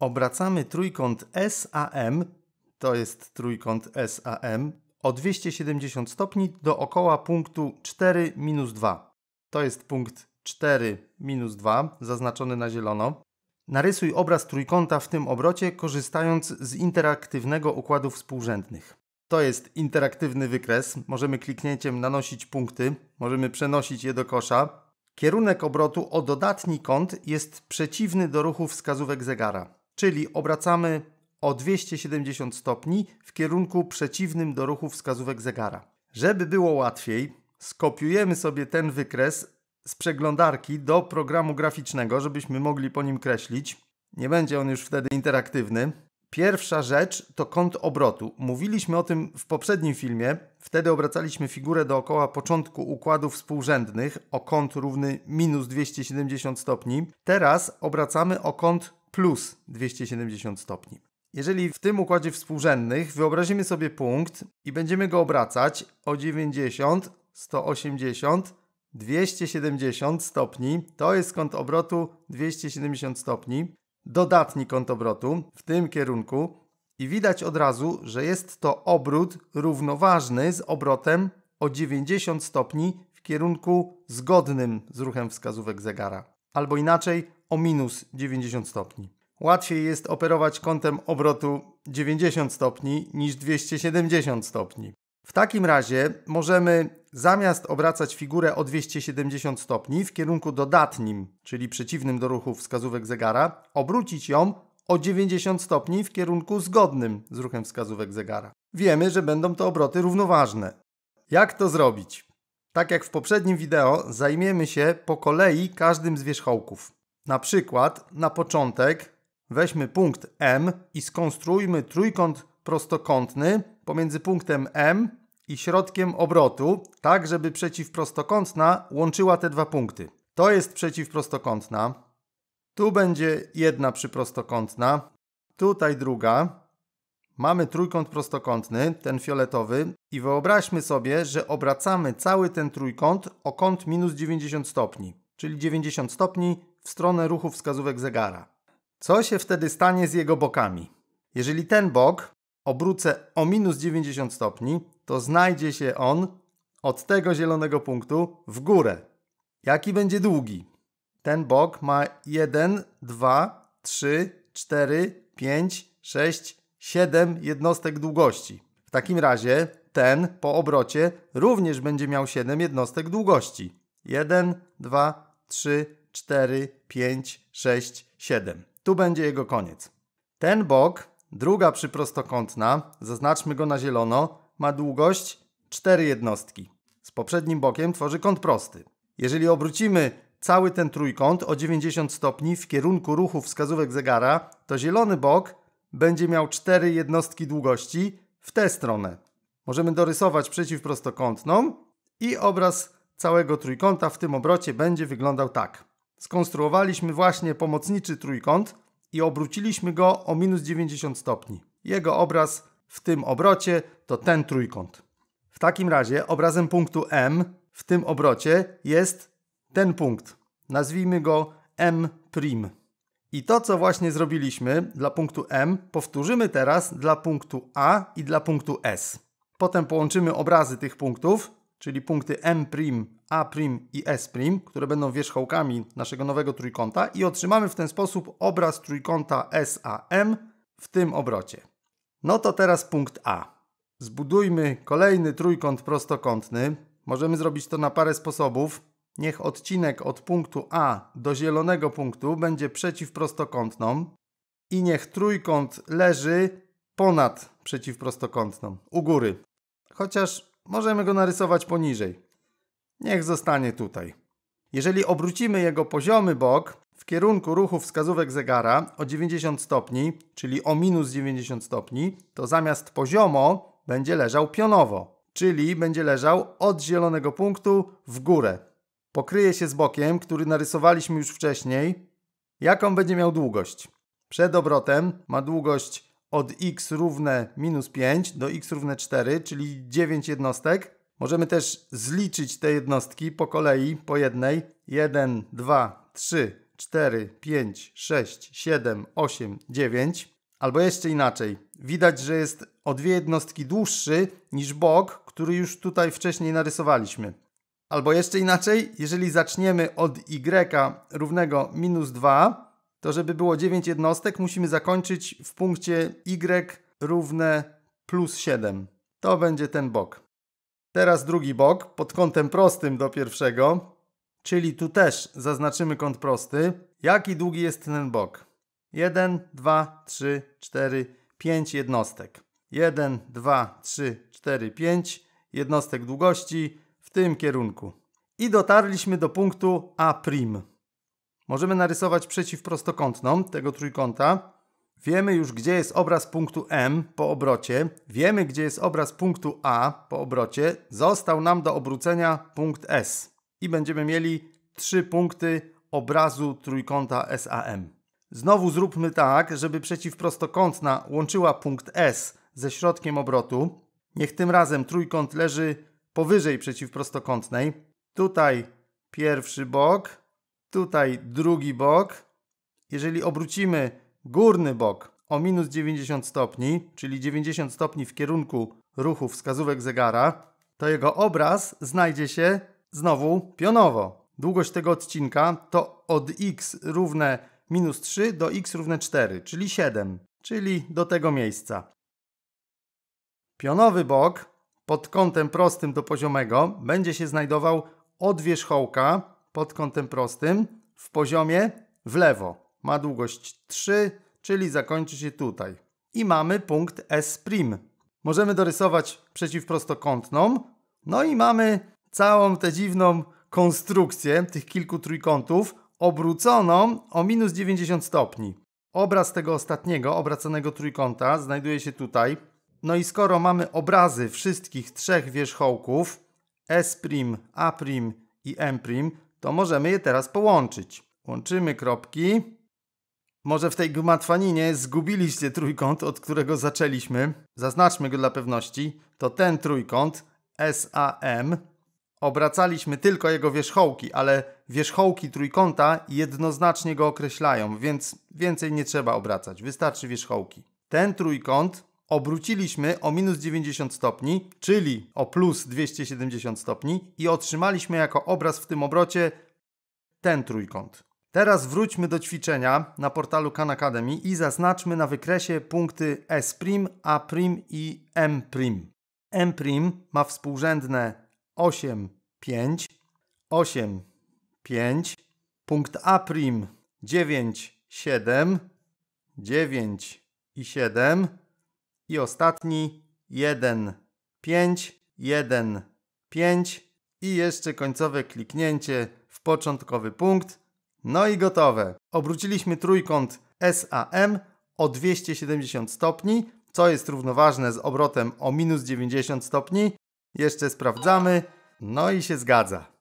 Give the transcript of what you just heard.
Obracamy trójkąt SAM, to jest trójkąt SAM, o 270 stopni dookoła punktu 4 minus 2. To jest punkt 4 minus 2, zaznaczony na zielono. Narysuj obraz trójkąta w tym obrocie, korzystając z interaktywnego układu współrzędnych. To jest interaktywny wykres. Możemy kliknięciem nanosić punkty, możemy przenosić je do kosza. Kierunek obrotu o dodatni kąt jest przeciwny do ruchu wskazówek zegara czyli obracamy o 270 stopni w kierunku przeciwnym do ruchu wskazówek zegara. Żeby było łatwiej, skopiujemy sobie ten wykres z przeglądarki do programu graficznego, żebyśmy mogli po nim kreślić. Nie będzie on już wtedy interaktywny. Pierwsza rzecz to kąt obrotu. Mówiliśmy o tym w poprzednim filmie. Wtedy obracaliśmy figurę dookoła początku układu współrzędnych o kąt równy minus 270 stopni. Teraz obracamy o kąt plus 270 stopni. Jeżeli w tym układzie współrzędnych wyobrazimy sobie punkt i będziemy go obracać o 90, 180, 270 stopni, to jest kąt obrotu 270 stopni, dodatni kąt obrotu w tym kierunku i widać od razu, że jest to obrót równoważny z obrotem o 90 stopni w kierunku zgodnym z ruchem wskazówek zegara albo inaczej o minus 90 stopni. Łatwiej jest operować kątem obrotu 90 stopni niż 270 stopni. W takim razie możemy zamiast obracać figurę o 270 stopni w kierunku dodatnim, czyli przeciwnym do ruchu wskazówek zegara, obrócić ją o 90 stopni w kierunku zgodnym z ruchem wskazówek zegara. Wiemy, że będą to obroty równoważne. Jak to zrobić? Tak jak w poprzednim wideo, zajmiemy się po kolei każdym z wierzchołków. Na przykład na początek weźmy punkt M i skonstruujmy trójkąt prostokątny pomiędzy punktem M i środkiem obrotu, tak żeby przeciwprostokątna łączyła te dwa punkty. To jest przeciwprostokątna. Tu będzie jedna przyprostokątna, tutaj druga, Mamy trójkąt prostokątny, ten fioletowy, i wyobraźmy sobie, że obracamy cały ten trójkąt o kąt minus 90 stopni, czyli 90 stopni w stronę ruchu wskazówek zegara. Co się wtedy stanie z jego bokami? Jeżeli ten bok obrócę o minus 90 stopni, to znajdzie się on od tego zielonego punktu w górę. Jaki będzie długi? Ten bok ma 1, 2, 3, 4, 5, 6, 7 jednostek długości. W takim razie ten po obrocie również będzie miał 7 jednostek długości. 1, 2, 3, 4, 5, 6, 7. Tu będzie jego koniec. Ten bok, druga przyprostokątna, zaznaczmy go na zielono, ma długość 4 jednostki. Z poprzednim bokiem tworzy kąt prosty. Jeżeli obrócimy cały ten trójkąt o 90 stopni w kierunku ruchu wskazówek zegara, to zielony bok będzie miał cztery jednostki długości w tę stronę. Możemy dorysować przeciwprostokątną i obraz całego trójkąta w tym obrocie będzie wyglądał tak. Skonstruowaliśmy właśnie pomocniczy trójkąt i obróciliśmy go o minus 90 stopni. Jego obraz w tym obrocie to ten trójkąt. W takim razie obrazem punktu M w tym obrocie jest ten punkt. Nazwijmy go M'. I to, co właśnie zrobiliśmy dla punktu M, powtórzymy teraz dla punktu A i dla punktu S. Potem połączymy obrazy tych punktów, czyli punkty M', A' i S', które będą wierzchołkami naszego nowego trójkąta i otrzymamy w ten sposób obraz trójkąta SAM w tym obrocie. No to teraz punkt A. Zbudujmy kolejny trójkąt prostokątny. Możemy zrobić to na parę sposobów. Niech odcinek od punktu A do zielonego punktu będzie przeciwprostokątną i niech trójkąt leży ponad przeciwprostokątną, u góry. Chociaż możemy go narysować poniżej. Niech zostanie tutaj. Jeżeli obrócimy jego poziomy bok w kierunku ruchu wskazówek zegara o 90 stopni, czyli o minus 90 stopni, to zamiast poziomo będzie leżał pionowo, czyli będzie leżał od zielonego punktu w górę pokryje się z bokiem, który narysowaliśmy już wcześniej, jaką będzie miał długość. Przed obrotem ma długość od x równe minus 5 do x równe 4, czyli 9 jednostek. Możemy też zliczyć te jednostki po kolei, po jednej. 1, 2, 3, 4, 5, 6, 7, 8, 9. Albo jeszcze inaczej. Widać, że jest o dwie jednostki dłuższy niż bok, który już tutaj wcześniej narysowaliśmy. Albo jeszcze inaczej, jeżeli zaczniemy od y równego minus 2, to żeby było 9 jednostek, musimy zakończyć w punkcie y równe plus 7. To będzie ten bok. Teraz drugi bok, pod kątem prostym do pierwszego, czyli tu też zaznaczymy kąt prosty. Jaki długi jest ten bok? 1, 2, 3, 4, 5 jednostek. 1, 2, 3, 4, 5 jednostek długości, tym kierunku. I dotarliśmy do punktu A'. Możemy narysować przeciwprostokątną tego trójkąta. Wiemy już, gdzie jest obraz punktu M po obrocie. Wiemy, gdzie jest obraz punktu A po obrocie. Został nam do obrócenia punkt S. I będziemy mieli trzy punkty obrazu trójkąta SAM. Znowu zróbmy tak, żeby przeciwprostokątna łączyła punkt S ze środkiem obrotu. Niech tym razem trójkąt leży powyżej przeciwprostokątnej. Tutaj pierwszy bok, tutaj drugi bok. Jeżeli obrócimy górny bok o minus 90 stopni, czyli 90 stopni w kierunku ruchu wskazówek zegara, to jego obraz znajdzie się znowu pionowo. Długość tego odcinka to od x równe minus 3 do x równe 4, czyli 7, czyli do tego miejsca. Pionowy bok pod kątem prostym do poziomego będzie się znajdował od wierzchołka pod kątem prostym w poziomie w lewo. Ma długość 3, czyli zakończy się tutaj. I mamy punkt S'. Możemy dorysować przeciwprostokątną. No i mamy całą tę dziwną konstrukcję tych kilku trójkątów obróconą o minus 90 stopni. Obraz tego ostatniego, obracanego trójkąta znajduje się tutaj, no i skoro mamy obrazy wszystkich trzech wierzchołków S', A' i M', to możemy je teraz połączyć. Łączymy kropki. Może w tej gmatwaninie zgubiliście trójkąt, od którego zaczęliśmy. Zaznaczmy go dla pewności. To ten trójkąt SAM. Obracaliśmy tylko jego wierzchołki, ale wierzchołki trójkąta jednoznacznie go określają, więc więcej nie trzeba obracać. Wystarczy wierzchołki. Ten trójkąt obróciliśmy o minus 90 stopni, czyli o plus 270 stopni i otrzymaliśmy jako obraz w tym obrocie ten trójkąt. Teraz wróćmy do ćwiczenia na portalu Khan Academy i zaznaczmy na wykresie punkty S', A' i M'. M' ma współrzędne 8, 5, 8, 5, punkt A' 9, 7, 9 i 7, i ostatni 1, 5, 1, 5 i jeszcze końcowe kliknięcie w początkowy punkt. No i gotowe. Obróciliśmy trójkąt SAM o 270 stopni, co jest równoważne z obrotem o minus 90 stopni. Jeszcze sprawdzamy. No i się zgadza.